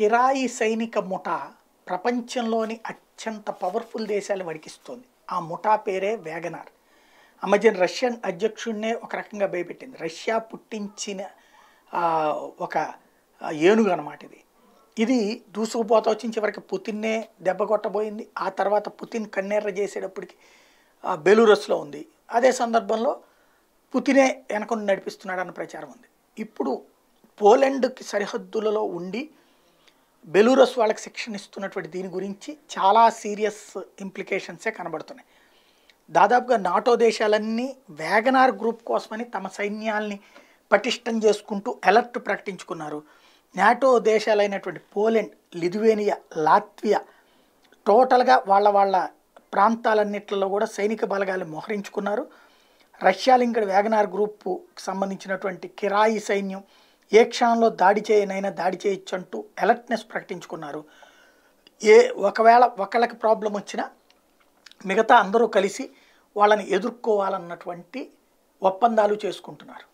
కిరాయి సైనిక ముఠా ప్రపంచంలోని అత్యంత పవర్ఫుల్ దేశాలు వణికిస్తుంది ఆ ముఠా పేరే వేగనార్ అమెజాన్ రష్యన్ అధ్యక్షుడినే ఒక రకంగా భయపెట్టింది రష్యా పుట్టించిన ఒక ఏనుగు అనమాట ఇది ఇది దూసుకుపోతా వచ్చిన చివరికి పుతిన్నే దెబ్బ కొట్టబోయింది ఆ తర్వాత పుతిన్ కన్నెర్ర చేసేటప్పటికి బెలూరస్లో ఉంది అదే సందర్భంలో పుతినే వెనకొని నడిపిస్తున్నాడన్న ప్రచారం ఉంది ఇప్పుడు పోలెండ్కి సరిహద్దులలో ఉండి బెలూరస్ వాళ్ళకి శిక్షణ ఇస్తున్నటువంటి దీని గురించి చాలా సీరియస్ ఇంప్లికేషన్సే కనబడుతున్నాయి దాదాపుగా నాటో దేశాలన్నీ వ్యాగనార్ గ్రూప్ కోసమని తమ సైన్యాల్ని పటిష్టం చేసుకుంటూ అలర్ట్ ప్రకటించుకున్నారు నాటో దేశాలైనటువంటి పోలెండ్ లిథువేనియా లాత్వియా టోటల్గా వాళ్ళ వాళ్ళ ప్రాంతాలన్నింటిలో కూడా సైనిక బలగాలు మోహరించుకున్నారు రష్యాలు వ్యాగనార్ గ్రూప్కు సంబంధించినటువంటి కిరాయి సైన్యం ఏ క్షణంలో దాడి చేయనైనా దాడి చేయొచ్చు అంటూ అలర్ట్నెస్ ప్రకటించుకున్నారు ఏ ఒకవేళ ఒకళ్ళకి ప్రాబ్లం వచ్చినా మిగతా అందరూ కలిసి వాళ్ళని ఎదుర్కోవాలన్నటువంటి ఒప్పందాలు చేసుకుంటున్నారు